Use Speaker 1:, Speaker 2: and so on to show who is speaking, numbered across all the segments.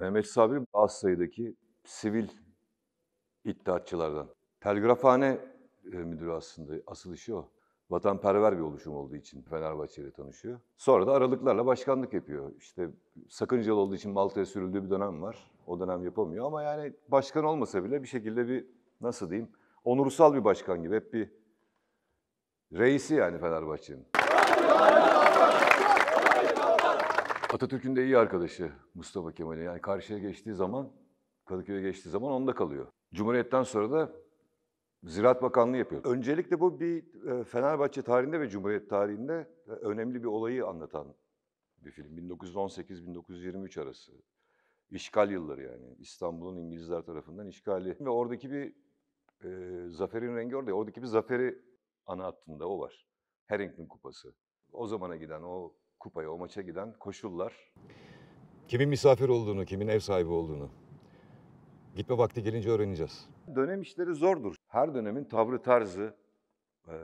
Speaker 1: Mehmet Sabri az sayıdaki sivil iddiatçılardan. Telgrafhane e, müdürü aslında asıl işi o. Vatanperver bir oluşum olduğu için Fenerbahçe ile tanışıyor. Sonra da aralıklarla başkanlık yapıyor. İşte sakıncalı olduğu için Malta'ya sürüldüğü bir dönem var. O dönem yapamıyor ama yani başkan olmasa bile bir şekilde bir nasıl diyeyim onursal bir başkan gibi hep bir reisi yani Fenerbahçe'nin. Atatürk'ün de iyi arkadaşı Mustafa Kemal'i. Yani karşıya geçtiği zaman, Kadıköy'e geçtiği zaman onda kalıyor. Cumhuriyet'ten sonra da Ziraat Bakanlığı yapıyor. Öncelikle bu bir e, Fenerbahçe tarihinde ve Cumhuriyet tarihinde e, önemli bir olayı anlatan bir film. 1918-1923 arası. İşgal yılları yani. İstanbul'un İngilizler tarafından işgali. Ve oradaki bir e, zaferin rengi orada. Oradaki bir zaferi ana hattında o var. Harrington Kupası. O zamana giden o kupaya, o maça giden koşullar. Kimin misafir olduğunu, kimin ev sahibi olduğunu. Gitme vakti gelince öğreneceğiz. Dönem işleri zordur. Her dönemin tavrı, tarzı, e,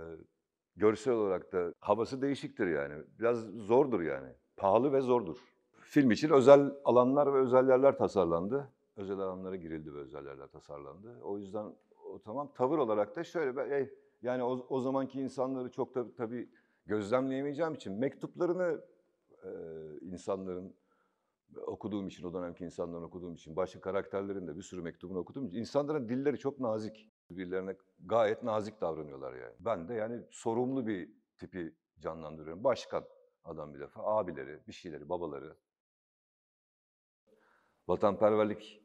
Speaker 1: görsel olarak da havası değişiktir yani. Biraz zordur yani. Pahalı ve zordur. Film için özel alanlar ve özel yerler tasarlandı. Özel alanlara girildi ve özel yerler tasarlandı. O yüzden o tamam. Tavır olarak da şöyle, yani o, o zamanki insanları çok da tabii gözlemleyemeyeceğim için mektuplarını e, insanların okuduğum için, o dönemki insanların okuduğum için, başka karakterlerin de bir sürü mektubunu okuduğum için insanların dilleri çok nazik. birilerine gayet nazik davranıyorlar yani. Ben de yani sorumlu bir tipi canlandırıyorum. Başkan adam bir defa, abileri, bir şeyleri, babaları. Vatanperverlik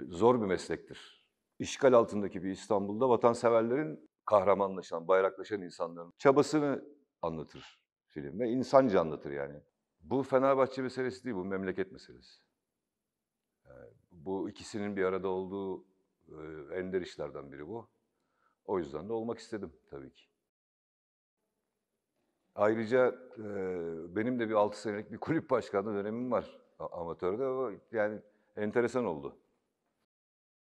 Speaker 1: zor bir meslektir. İşgal altındaki bir İstanbul'da vatanseverlerin kahramanlaşan, bayraklaşan insanların çabasını anlatır film ve insanca anlatır yani. Bu Fenerbahçe meselesi değil, bu memleket meselesi. Yani bu ikisinin bir arada olduğu e, ender işlerden biri bu. O yüzden de olmak istedim tabii ki. Ayrıca e, benim de bir 6 senelik bir kulüp başkanlığı dönemim var amatörde. yani enteresan oldu.